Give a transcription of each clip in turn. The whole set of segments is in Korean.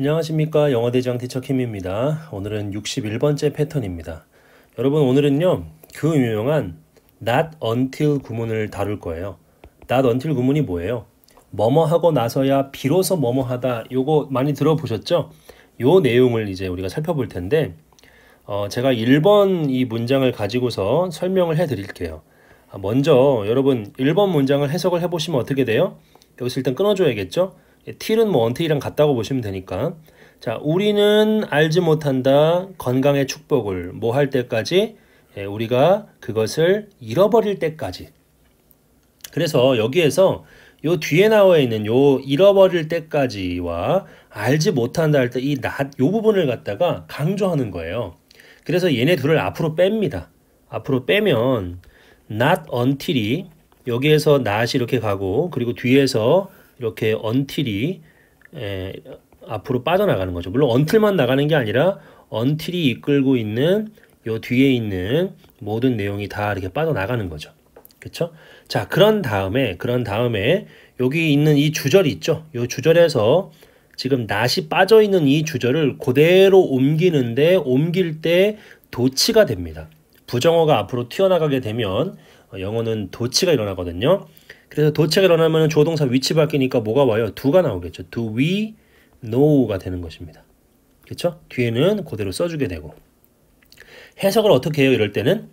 안녕하십니까 영어대장 티처 킴입니다. 오늘은 61번째 패턴입니다. 여러분 오늘은요 그 유명한 not until 구문을 다룰 거예요. not until 구문이 뭐예요? 뭐뭐 하고 나서야 비로소 뭐뭐 하다 요거 많이 들어보셨죠? 요 내용을 이제 우리가 살펴볼 텐데 어, 제가 1번 이 문장을 가지고서 설명을 해 드릴게요. 아, 먼저 여러분 1번 문장을 해석을 해보시면 어떻게 돼요? 여기서 일단 끊어줘야겠죠? 예, 틸은 뭐 언틸이랑 같다고 보시면 되니까 자 우리는 알지 못한다 건강의 축복을 뭐 할 때까지 예, 우리가 그것을 잃어버릴 때까지 그래서 여기에서 요 뒤에 나와 있는 요 잃어버릴 때까지와 알지 못한다 할 때 이 낫 요 부분을 갖다가 강조하는 거예요. 그래서 얘네 둘을 앞으로 뺍니다. 앞으로 빼면 not until이 여기에서 not이 이렇게 가고 그리고 뒤에서 이렇게 언틸이 에, 앞으로 빠져나가는 거죠. 물론 언틸만 나가는 게 아니라 언틸이 이끌고 있는 요 뒤에 있는 모든 내용이 다 이렇게 빠져나가는 거죠. 그렇죠? 자, 그런 다음에 그런 다음에 여기 있는 이 주절이 있죠. 요 주절에서 지금 낫이 빠져 있는 이 주절을 그대로 옮기는데 옮길 때 도치가 됩니다. 부정어가 앞으로 튀어나가게 되면 영어는 도치가 일어나거든요. 그래서 도착을 원하면 조동사 위치 바뀌니까 뭐가 와요? 두가 나오겠죠. Do we know가 되는 것입니다. 그렇죠? 뒤에는 그대로 써주게 되고 해석을 어떻게 해요? 이럴 때는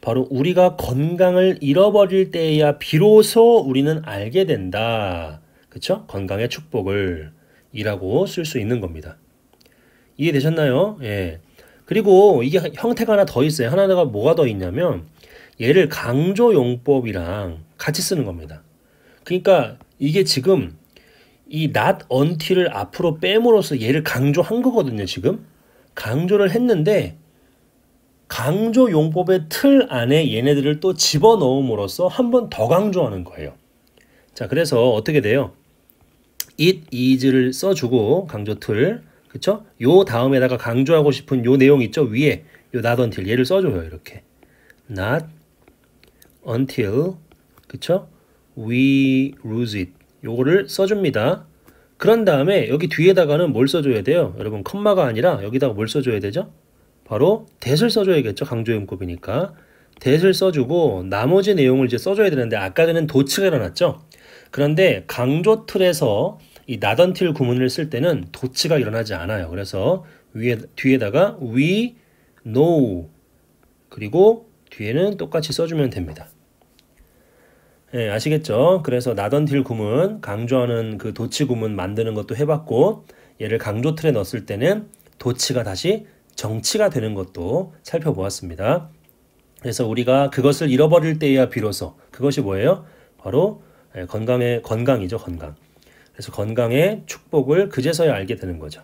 바로 우리가 건강을 잃어버릴 때야 비로소 우리는 알게 된다. 그렇죠? 건강의 축복을 이라고 쓸 수 있는 겁니다. 이해되셨나요? 예. 그리고 이게 형태가 하나 더 있어요. 하나가 뭐가 더 있냐면 얘를 강조용법이랑 같이 쓰는 겁니다. 그러니까 이게 지금 이 not until을 앞으로 뺨으로써 얘를 강조한 거거든요, 지금. 강조를 했는데 강조 용법의 틀 안에 얘네들을 또 집어넣음으로써 한 번 더 강조하는 거예요. 자, 그래서 어떻게 돼요? it is를 써주고 강조 틀, 그쵸? 요 다음에다가 강조하고 싶은 요 내용 있죠? 위에 요 not until 얘를 써줘요, 이렇게. not until 그쵸? we lose it 요거를 써줍니다. 그런 다음에 여기 뒤에다가는 뭘 써줘야 돼요? 여러분 컴마가 아니라 여기다가 뭘 써줘야 되죠? 바로 대을 써줘야겠죠. 강조음법이니까 대을 써주고 나머지 내용을 이제 써줘야 되는데 아까 전엔 도치가 일어났죠. 그런데 강조 틀에서 이 나던 틀 구문을 쓸 때는 도치가 일어나지 않아요. 그래서 위에 뒤에다가 we know 그리고 뒤에는 똑같이 써주면 됩니다. 예, 아시겠죠? 그래서 나던틸 구문 강조하는 그 도치 구문 만드는 것도 해봤고 얘를 강조 틀에 넣었을 때는 도치가 다시 정치가 되는 것도 살펴보았습니다. 그래서 우리가 그것을 잃어버릴 때야 비로소 그것이 뭐예요? 바로 예, 건강의 건강이죠 건강. 그래서 건강의 축복을 그제서야 알게 되는 거죠.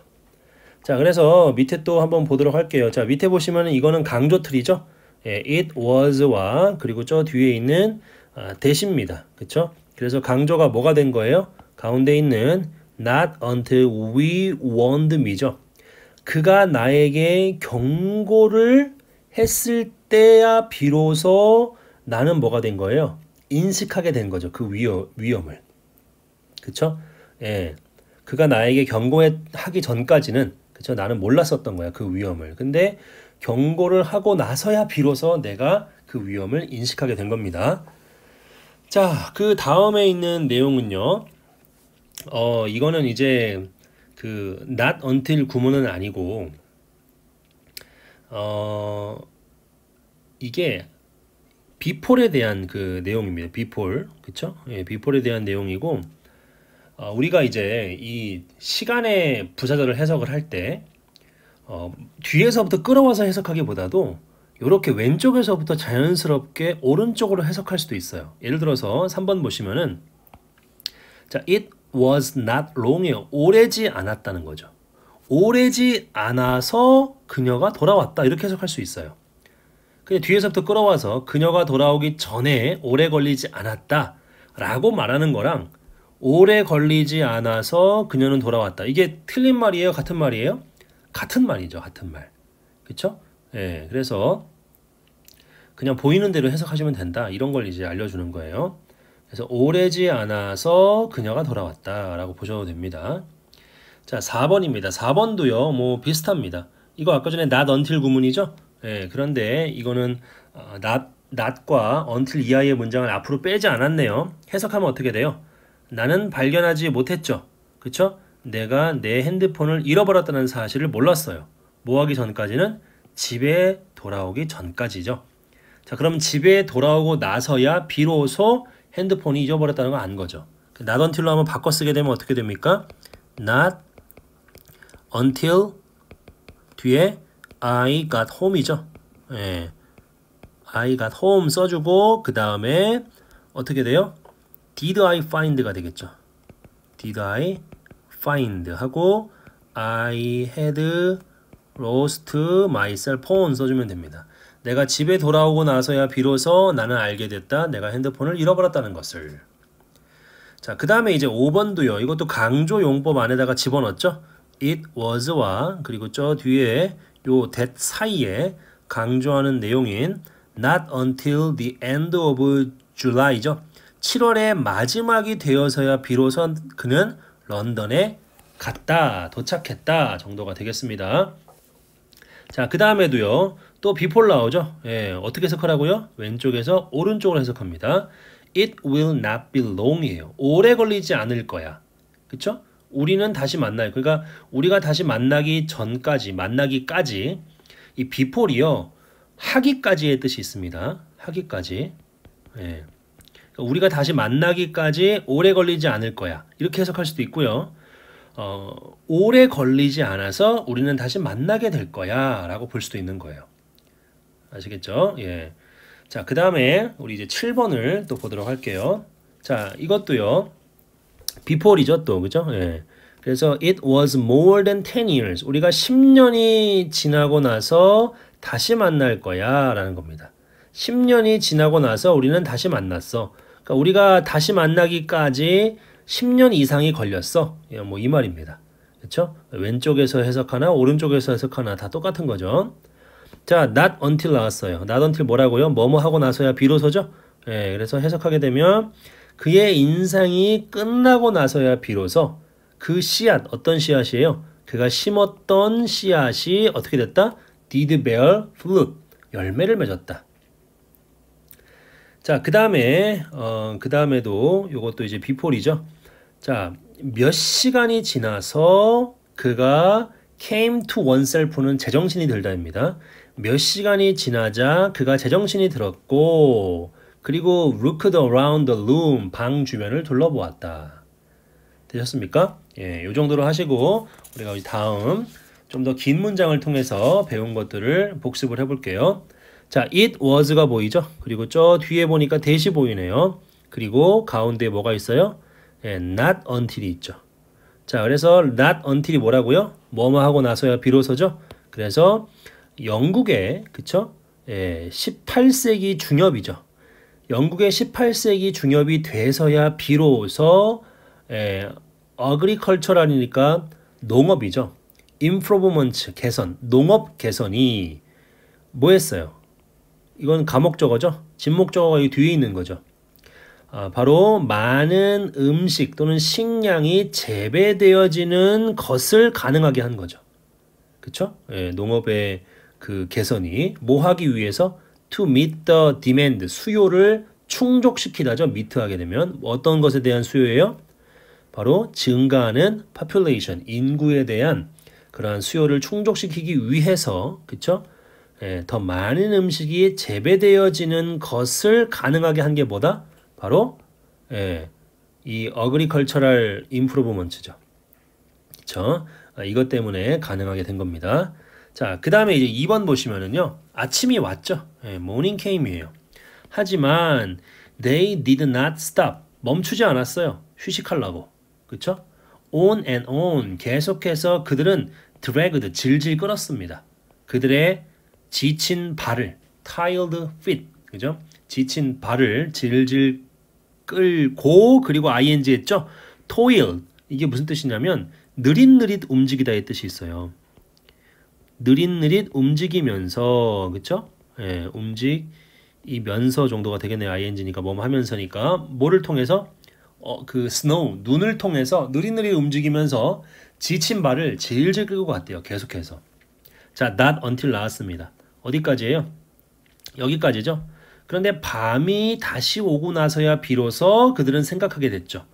자 그래서 밑에 또 한번 보도록 할게요. 자 밑에 보시면 이거는 강조 틀이죠. 예, it was와 그리고 저 뒤에 있는 아, 대시입니다. 그렇죠? 그래서 강조가 뭐가 된 거예요? 가운데 있는 not until we warned me죠. 그가 나에게 경고를 했을 때야 비로소 나는 뭐가 된 거예요? 인식하게 된 거죠. 그 위험, 위험을. 그쵸? 예. 그가 나에게 경고하기 전까지는, 그쵸? 나는 몰랐었던 거야. 그 위험을. 근데 경고를 하고 나서야 비로소 내가 그 위험을 인식하게 된 겁니다. 자, 그 다음에 있는 내용은요. 어, 이거는 이제 그 not until 구문은 아니고 어 이게 비폴에 대한 그 내용입니다. 비폴. 그렇죠? 예, 비폴에 대한 내용이고 어, 우리가 이제 이 시간의 부사절을 해석을 할때 어, 뒤에서부터 끌어와서 해석하기보다도 이렇게 왼쪽에서부터 자연스럽게 오른쪽으로 해석할 수도 있어요. 예를 들어서 3번 보시면은 자, it was not l o n g 이요 오래지 않았다는 거죠. 오래지 않아서 그녀가 돌아왔다 이렇게 해석할 수 있어요. 그냥 뒤에서부터 끌어와서 그녀가 돌아오기 전에 오래 걸리지 않았다 라고 말하는 거랑 오래 걸리지 않아서 그녀는 돌아왔다. 이게 틀린 말이에요? 같은 말이에요? 같은 말이죠. 같은 말. 그쵸? 예, 그래서 그냥 보이는 대로 해석하시면 된다. 이런 걸 이제 알려주는 거예요. 그래서 오래지 않아서 그녀가 돌아왔다. 라고 보셔도 됩니다. 자, 4번입니다. 4번도요, 뭐 비슷합니다. 이거 아까 전에 not until 구문이죠? 예, 그런데 이거는 어, not, not과 until 이하의 문장을 앞으로 빼지 않았네요. 해석하면 어떻게 돼요? 나는 발견하지 못했죠. 그쵸? 내가 내 핸드폰을 잃어버렸다는 사실을 몰랐어요. 뭐 하기 전까지는 집에 돌아오기 전까지죠. 자, 그럼 집에 돌아오고 나서야 비로소 핸드폰이 잊어버렸다는 걸 안 거죠. not until로 한번 바꿔 쓰게 되면 어떻게 됩니까? not until 뒤에 I got home이죠. 예. I got home 써주고 그 다음에 어떻게 돼요? Did I find가 되겠죠. Did I find 하고 I had lost my cell phone 써주면 됩니다. 내가 집에 돌아오고 나서야 비로소 나는 알게 됐다. 내가 핸드폰을 잃어버렸다는 것을. 자, 그 다음에 이제 5번도요. 이것도 강조 용법 안에다가 집어넣었죠. It was와 그리고 저 뒤에 요 that 사이에 강조하는 내용인 not until the end of July죠. 7월의 마지막이 되어서야 비로소 그는 런던에 갔다, 도착했다 정도가 되겠습니다. 자, 그 다음에도요. 또 비폴 나오죠. 예, 어떻게 해석하라고요? 왼쪽에서 오른쪽으로 해석합니다. It will not be long이에요. 오래 걸리지 않을 거야. 그쵸? 우리는 다시 만나요. 그러니까 우리가 다시 만나기 전까지, 만나기까지 이비폴이요 하기까지의 뜻이 있습니다. 하기까지. 예. 그러니까 우리가 다시 만나기까지 오래 걸리지 않을 거야. 이렇게 해석할 수도 있고요. 어, 오래 걸리지 않아서 우리는 다시 만나게 될 거야 라고 볼 수도 있는 거예요. 아시겠죠? 예. 자, 그 다음에 우리 이제 7번을 또 보도록 할게요. 자, 이것도요. before이죠, 또. 그죠? 예. 그래서 it was more than 10 years. 우리가 10년이 지나고 나서 다시 만날 거야 라는 겁니다. 10년이 지나고 나서 우리는 다시 만났어. 그러니까 우리가 다시 만나기까지 10년 이상이 걸렸어. 예, 뭐이 말입니다. 그렇죠? 왼쪽에서 해석하나 오른쪽에서 해석하나 다 똑같은 거죠. 자, not until 나왔어요. not until 뭐라고요? 뭐뭐 하고 나서야 비로소죠. 예, 그래서 해석하게 되면 그의 인상이 끝나고 나서야 비로소 그 씨앗 어떤 씨앗이에요? 그가 심었던 씨앗이 어떻게 됐다? did bear fruit 열매를 맺었다. 자, 그 다음에, 어, 그 다음에도 이것도 이제 비폴이죠. 자, 몇 시간이 지나서 그가 came to oneself는 제정신이 들다입니다. 몇 시간이 지나자 그가 제정신이 들었고, 그리고 looked around the room, 방 주변을 둘러보았다. 되셨습니까? 예, 요 정도로 하시고, 우리가 다음 좀 더 긴 문장을 통해서 배운 것들을 복습을 해볼게요. 자, it was가 보이죠? 그리고 저 뒤에 보니까 대시 보이네요. 그리고 가운데 뭐가 있어요? 예, not until이 있죠. 자, 그래서 not until이 뭐라고요? 뭐뭐 하고 나서야 비로소죠. 그래서 영국의 그쵸? 예, 18세기 중엽이죠. 영국의 18세기 중엽이 돼서야 비로소 예, 어그리컬처라니까 농업이죠. 인프로브먼츠 개선, 농업 개선이 뭐 했어요? 이건 감옥적어죠 진목적어가 이 뒤에 있는 거죠. 아, 바로 많은 음식 또는 식량이 재배되어지는 것을 가능하게 한 거죠. 그쵸? 예, 농업의 그 개선이 뭐 하기 위해서 to meet the demand, 수요를 충족시키다죠. meet하게 되면 어떤 것에 대한 수요예요? 바로 증가하는 population, 인구에 대한 그러한 수요를 충족시키기 위해서 그쵸? 예, 더 많은 음식이 재배되어지는 것을 가능하게 한 게 뭐다? 바로 예, 이 어그리컬처럴 인프로브먼트죠. 그쵸? 아, 이것 때문에 가능하게 된 겁니다. 자, 그 다음에 이제 2번 보시면은요. 아침이 왔죠. 예, 모닝 케임이에요. 하지만 they did not stop. 멈추지 않았어요. 휴식하려고. 그쵸? on and on 계속해서 그들은 드 r a g g 질질 끌었습니다. 그들의 지친 발을 tired feet 그죠? 지친 발을 질질 끌고 그리고 ing 했죠? toil 이게 무슨 뜻이냐면 느릿느릿 움직이다의 뜻이 있어요. 느릿느릿 움직이면서 그쵸? 예, 움직이면서 정도가 되겠네요. ing니까 뭐 하면서니까 뭐를 통해서 어, 그 스노우 눈을 통해서 느릿느릿 움직이면서 지친 발을 질질 끌고 갔대요. 계속해서 자 not until 나왔습니다. 어디까지예요? 여기까지죠. 그런데 밤이 다시 오고 나서야 비로소 그들은 생각하게 됐죠.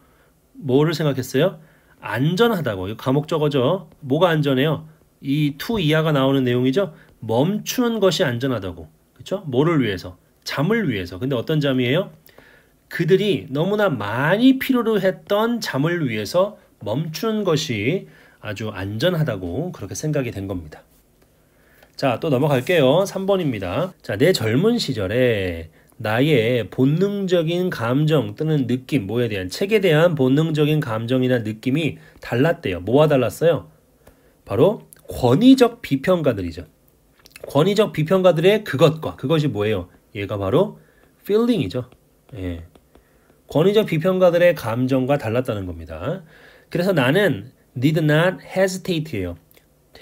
뭐를 생각했어요? 안전하다고. 이 감옥 저거죠. 뭐가 안전해요? 이 투 이하가 나오는 내용이죠. 멈추는 것이 안전하다고. 그렇죠? 뭐를 위해서? 잠을 위해서. 근데 어떤 잠이에요? 그들이 너무나 많이 필요로 했던 잠을 위해서 멈춘 것이 아주 안전하다고 그렇게 생각이 된 겁니다. 자, 또 넘어갈게요. 3번입니다. 자, 내 젊은 시절에 나의 본능적인 감정 또는 느낌, 뭐에 대한, 책에 대한 본능적인 감정이나 느낌이 달랐대요. 뭐와 달랐어요? 바로 권위적 비평가들이죠. 권위적 비평가들의 그것과 그것이 뭐예요? 얘가 바로 feeling이죠. 예. 권위적 비평가들의 감정과 달랐다는 겁니다. 그래서 나는 need not hesitate예요.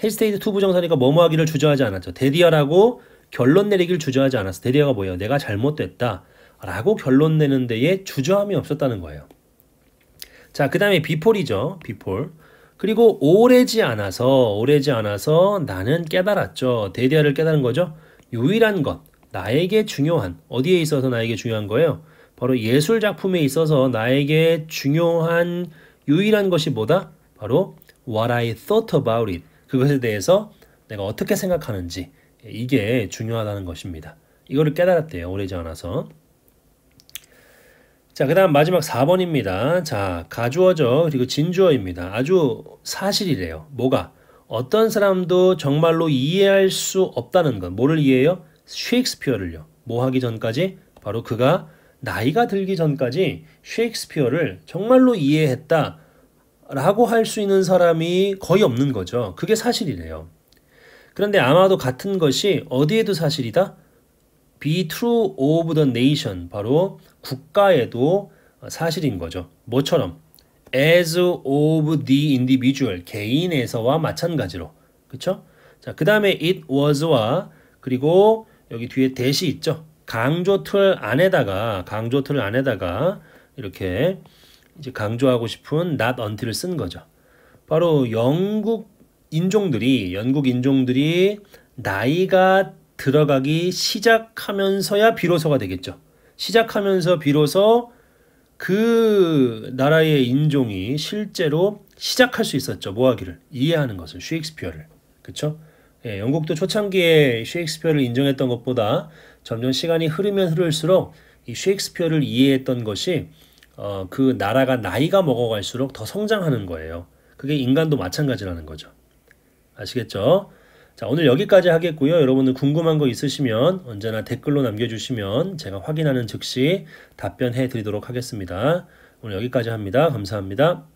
헬스테이드 투부정사니까 뭐뭐 하기를 주저하지 않았죠. 데디아라고 결론 내리기를 주저하지 않았어. 데디아가 뭐예요? 내가 잘못됐다. 라고 결론 내는 데에 주저함이 없었다는 거예요. 자, 그 다음에 비폴이죠. 비폴. 그리고 오래지 않아서, 오래지 않아서 나는 깨달았죠. 데디아를 깨달은 거죠. 유일한 것, 나에게 중요한, 어디에 있어서 나에게 중요한 거예요? 바로 예술 작품에 있어서 나에게 중요한 유일한 것이 뭐다? 바로 what I thought about it. 그것에 대해서 내가 어떻게 생각하는지 이게 중요하다는 것입니다. 이거를 깨달았대요. 오래지 않아서. 자, 그 다음 마지막 4번입니다. 자, 가주어죠. 그리고 진주어입니다. 아주 사실이래요. 뭐가? 어떤 사람도 정말로 이해할 수 없다는 건 뭐를 이해해요? 셰익스피어를요. 뭐 하기 전까지? 바로 그가 나이가 들기 전까지 셰익스피어를 정말로 이해했다. 라고 할 수 있는 사람이 거의 없는 거죠. 그게 사실이네요 그런데 아마도 같은 것이 어디에도 사실이다? be true of the nation. 바로 국가에도 사실인 거죠. 뭐처럼? as of the individual. 개인에서와 마찬가지로. 그쵸? 자, 그 다음에 it was와 그리고 여기 뒤에 대시 있죠. 강조 틀 안에다가, 강조 틀 안에다가 이렇게 이제 강조하고 싶은 not until을 쓴 거죠. 바로 영국 인종들이 영국 인종들이 나이가 들어가기 시작하면서야 비로소가 되겠죠. 시작하면서 비로소 그 나라의 인종이 실제로 시작할 수 있었죠. 모하기를 이해하는 것을 셰익스피어를 그렇죠? 예, 영국도 초창기에 셰익스피어를 인정했던 것보다 점점 시간이 흐르면 흐를수록 이 셰익스피어를 이해했던 것이 어, 그 나라가 나이가 먹어갈수록 더 성장하는 거예요. 그게 인간도 마찬가지라는 거죠. 아시겠죠? 자, 오늘 여기까지 하겠고요. 여러분들 궁금한 거 있으시면 언제나 댓글로 남겨주시면 제가 확인하는 즉시 답변해 드리도록 하겠습니다. 오늘 여기까지 합니다. 감사합니다.